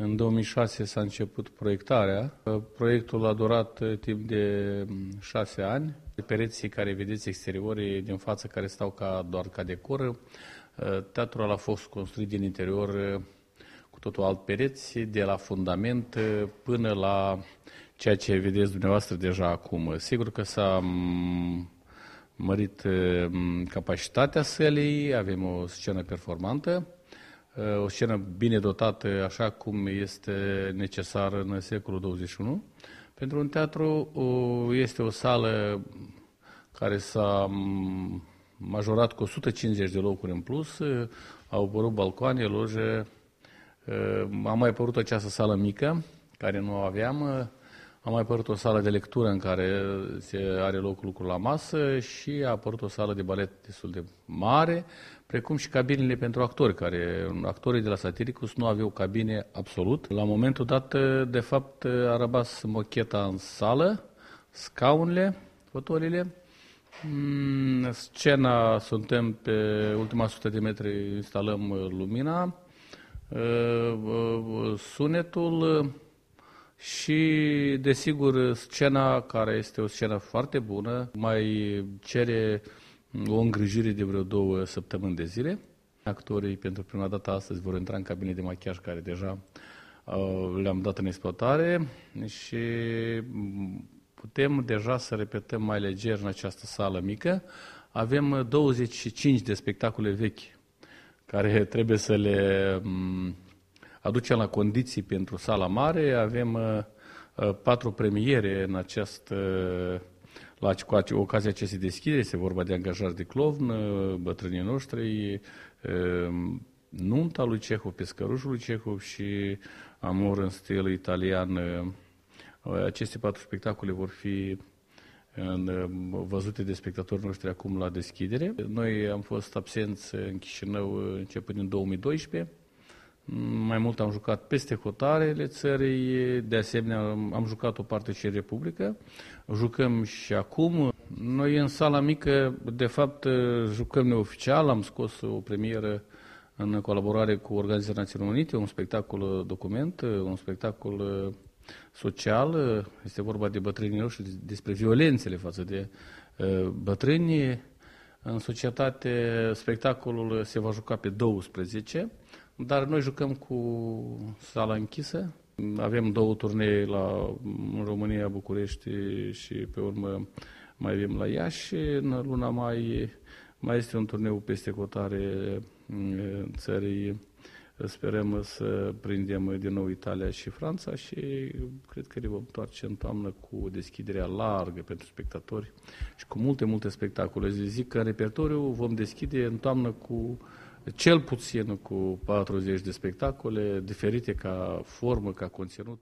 În 2006 s-a început proiectarea. Proiectul a durat eh, timp de mm, șase ani. Pereții care vedeți exteriorii eh, din față care stau ca, doar ca decor, eh, teatrul a fost construit din interior cu totul alt pereți, de la fundament până la ceea ce vedeți dumneavoastră deja acum. Sigur că s-a mm, mărit capacitatea sălii, avem o scenă performantă, o scenă bine dotată, așa cum este necesar în secolul 21. Pentru un teatru este o sală care s-a majorat cu 150 de locuri în plus, au apărut balcoane, loje, a mai apărut această sală mică, care nu o aveam, a mai apărut o sală de lectură în care se are loc lucru la masă și a apărut o sală de balet destul de mare, precum și cabinele pentru actori, care actorii de la Satiricus nu aveau cabine absolut. La momentul dat, de fapt, a răbas mocheta în sală, scaunele, fotorile. Mm, scena, suntem pe ultima sută de metri, instalăm lumina, uh, uh, sunetul, și, desigur, scena care este o scenă foarte bună, mai cere o îngrijire de vreo două săptămâni de zile. Actorii pentru prima dată astăzi vor intra în cabine de machiaj care deja uh, le-am dat în exploatare și mm, putem deja să repetăm mai leger în această sală mică. Avem 25 de spectacole vechi care trebuie să le um, aduce la condiții pentru sala mare. Avem uh, uh, patru premiere în acest, uh, la, cu ocazia acestei deschideri. Este vorba de angajați de clovn, bătrânii noștri, nunta lui Cehov, pescărușul lui Cehov și Amor în stil italian. Aceste patru spectacole vor fi în, văzute de spectatorii noștri acum la deschidere. Noi am fost absenți în Chișinău începând în 2012 mai mult am jucat peste hotarele țării, de asemenea am jucat o parte și în Republică, jucăm și acum. Noi în sala mică, de fapt, jucăm neoficial, am scos o premieră în colaborare cu Organizația Națiunilor Unite, un spectacol document, un spectacol social, este vorba de bătrânii noștri, despre violențele față de uh, bătrâni. În societate, spectacolul se va juca pe 12 dar noi jucăm cu sala închisă. Avem două turnee la România, București și pe urmă mai avem la Iași. În luna mai, mai este un turneu peste cotare mm, țării. Sperăm să prindem din nou Italia și Franța și cred că ne vom întoarce în toamnă cu deschiderea largă pentru spectatori și cu multe, multe spectacole. Zic că în repertoriu vom deschide în toamnă cu cel puțin cu 40 de spectacole diferite ca formă, ca conținut.